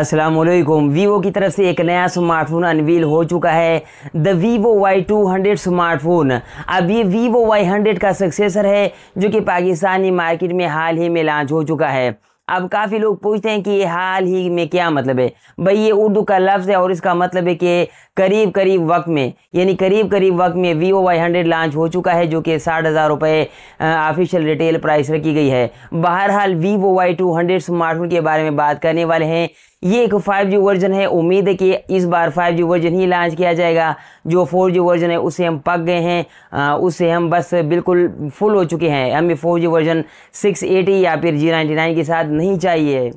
Aslam Vivo की तरफ से एक नया स्मार्टफोन अनवील हो चुका है the Vivo Y two hundred smartphone अब ये वीवो वाई हंड्रेड का सक्सेसर है जो कि पाकिस्तानी मार्केट में हाल ही में लॉन्च हो चुका है अब काफ़ी लोग पूछते हैं कि ये हाल ही में क्या मतलब है भाई ये उर्दू का लफ्ज़ है और इसका मतलब है कि करीब करीब वक्त में यानी करीब करीब वक्त में वीवो वाई हंड्रेड लॉन्च हो चुका है जो कि साठ हज़ार रुपये ऑफिशियल रिटेल प्राइस रखी गई है बहरहाल Vivo Y two hundred smartphone के बारे में बात करने वाले हैं ये एक 5G वर्जन है उम्मीद है कि इस बार 5G वर्जन ही लॉन्च किया जाएगा जो 4G वर्जन है उसे हम पक गए हैं उससे हम बस बिल्कुल फुल हो चुके हैं हमें 4G वर्जन 680 या फिर G99 के साथ नहीं चाहिए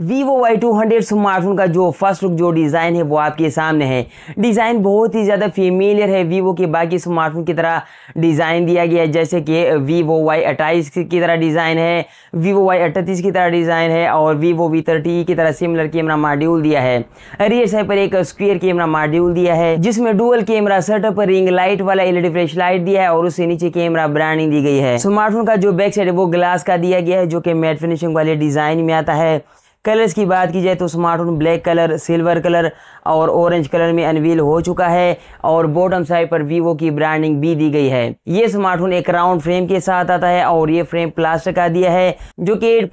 Vivo Y two hundred smartphone का जो फर्स्ट लुक जो डिज़ाइन है वो आपके सामने है डिज़ाइन बहुत ही ज़्यादा फेमिलियर है Vivo के बाकी स्मार्टफोन की तरह डिज़ाइन दिया गया है जैसे कि वीवो वाई अट्ठाईस की तरह डिज़ाइन है वीवो वाई अट्ठतीस की तरह डिज़ाइन है और Vivo वी थर्टी की तरह सिमिलर कैमरा मॉड्यूल दिया है रियर साइड पर एक स्क्वेयर कैमरा मॉड्यूल दिया है जिसमें डुअल कैमरा सेटअप पर रिंग लाइट वाला एल फ्लैश लाइट दिया है और उससे नीचे कैमरा ब्रांडिंग दी गई है स्मार्टफोन का जो बैक साइड है वो ग्लास का दिया गया है जो कि मेट फिनिशिंग वाले डिज़ाइन में आता है कलर्स की बात की जाए तो smartphone black colour silver colour और ऑरेंज कलर में अनवील हो चुका है और बॉटम साइड पर वीवो की ब्रांडिंग भी दी गई है ये स्मार्टफोन एक राउंड फ्रेम के साथ आता है और ये फ्रेम प्लास्टिक का दिया है जो कि 8.0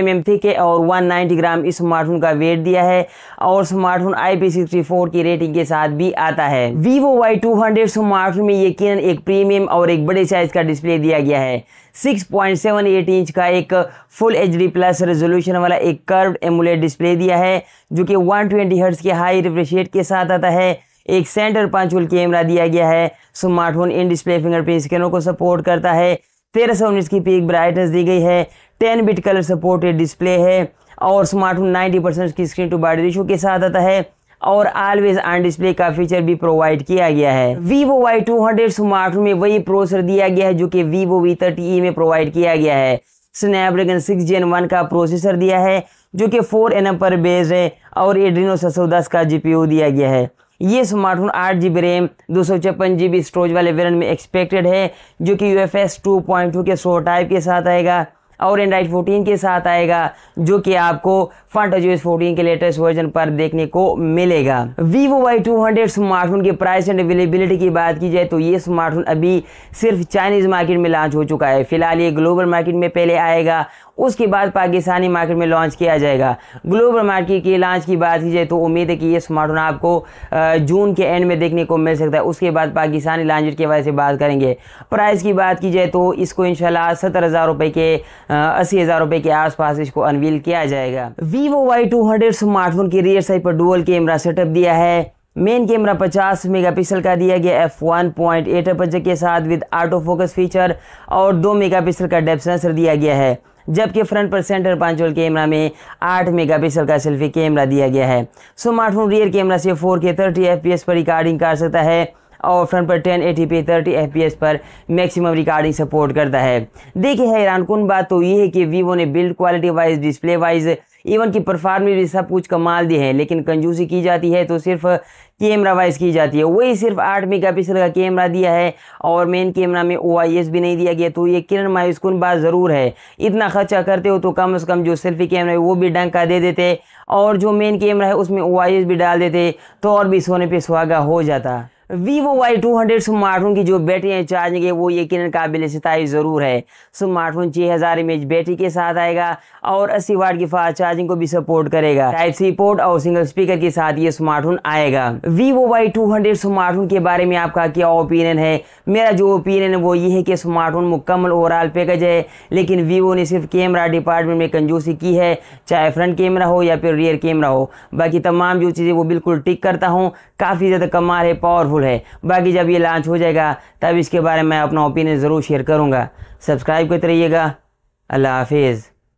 पॉइंट थिक है और 190 ग्राम इस स्मार्टफोन का वेट दिया है और स्मार्टफोन IP64 की रेटिंग के साथ भी आता है वीवो वाई टू स्मार्टफोन में यकीन एक प्रीमियम और एक बड़े साइज का डिस्प्ले दिया गया है 6.78 इंच का एक फुल एच प्लस रेजोल्यूशन वाला एक कर्व एमुलेट डिस्प्ले दिया है जो कि 120 हर्ट्ज के हाई हाई रिफ्रेशिएट के साथ आता है एक सेंटर पांच वोल्ट कैमरा दिया गया है smartphone in display fingerprint scanner को सपोर्ट करता है तेरह सौ उन्नीस की पीक ब्राइटनेस दी गई है ten bit colour supported display है और स्मार्टफोन नाइन्टी परसेंट की स्क्रीन टू बॉडी रेशो के साथ आता है और ऑलवेज ऑन डिस्प्ले का फीचर भी प्रोवाइड किया गया है Vivo Y two hundred smartphone में वही प्रोसेसर दिया गया है जो कि वीवो वी थर्टी ई में प्रोवाइड किया गया है स्नैपड्रैगन सिक्स जी वन का प्रोसेसर दिया है जो कि फोर एन पर बेस है और एड्रीनो सौ दस का जी दिया गया है ये स्मार्टफोन आठ जी बी रैम दो सौ छप्पन जी बी स्टोरेज वाले वेरियंट में एक्सपेक्टेड है जो कि U F S two point two के सो टाइप के साथ आएगा और एंड्राइड फोर्टीन के साथ आएगा जो कि आपको फंट जो इस फोर्टीन के लेटेस्ट वर्जन पर देखने को मिलेगा Vivo Y two hundred smartphone के प्राइस एंड अवेलेबिलिटी की बात की जाए तो ये स्मार्टफोन अभी सिर्फ चाइनीज मार्केट में लॉन्च हो चुका है फिलहाल ये ग्लोबल मार्केट में पहले आएगा उसके बाद पाकिस्तानी मार्केट में लॉन्च किया जाएगा ग्लोबल मार्केट के लॉन्च की बात की जाए तो उम्मीद है कि ये स्मार्टफोन आपको जून के एंड में देखने को मिल सकता है उसके बाद पाकिस्तानी लॉन्च के बारे से बात करेंगे प्राइस की बात की जाए तो इसको इनशाला सत्तर हज़ार रुपये के अस्सी हज़ार रुपये के आसपास इसको अनवील किया जाएगा Vivo Y two hundred smartphone की रियर साइड पर डुअल कैमरा सेटअप दिया है मेन कैमरा 50 मेगापिक्सल का दिया गया एफ वन पॉइंट एट के साथ विद आटो फोकस फीचर और 2 मेगापिक्सल का डेप सेंसर दिया गया है जबकि फ्रंट पर सेंटर पांचोल कैमरा में 8 मेगापिक्सल का सेल्फी कैमरा दिया गया है स्मार्टफोन रियर कैमरा से 4K 30 fps पर रिकॉर्डिंग कर सकता है और फ्रंट पर ten eighty P thirty F P S पर मैक्सिमम रिकॉर्डिंग सपोर्ट करता है देखिए हैरान कन बात तो ये है कि वीवो ने build quality wise display wise even की परफॉर्मेंस भी सब कुछ कमाल दी है लेकिन कंजूसी की जाती है तो सिर्फ कैमरा वाइज की जाती है वही सिर्फ आठ मेगा पिक्सल का कैमरा दिया है और मेन कैमरा में ओ भी नहीं दिया गया तो ये किरण कन बात ज़रूर है इतना खर्चा करते हो तो कम से कम जो सेल्फी कैमरा है वो भी डंग का दे देते और जो मेन कैमरा है उसमें ओ भी डाल देते तो और भी सोने पर सुहागा हो जाता Vivo Y two hundred smartphone की जो बैटरी है चार्जिंग है वो यकीन काबिल सताई ज़रूर है स्मार्टफोन छह हज़ार एम एच बैटरी के साथ आएगा और अस्सी वाट की फास्ट चार्जिंग को भी सपोर्ट करेगा टाइप सी पोर्ट और सिंगल स्पीकर के साथ ये स्मार्टफोन आएगा Vivo Y two hundred smartphone के बारे में आपका क्या ओपिनियन है मेरा जो ओपिनियन है वो ये है कि स्मार्टफोन मुकम्मल ओवरऑल पैकेज है लेकिन वीवो ने सिर्फ कैमरा डिपार्टमेंट में कंजूसी की है चाहे फ्रंट कैमरा हो या फिर रियर कैमरा हो बाकी तमाम जो चीज़ें वो बिल्कुल टिक करता हूँ काफ़ी ज़्यादा कमाल है पावरफुल ज़रूर है बाकी जब ये लॉन्च हो जाएगा तब इसके बारे में अपना ओपिनियन ज़रूर शेयर करूँगा सब्सक्राइब करते रहिएगा अल्लाह हाफिज़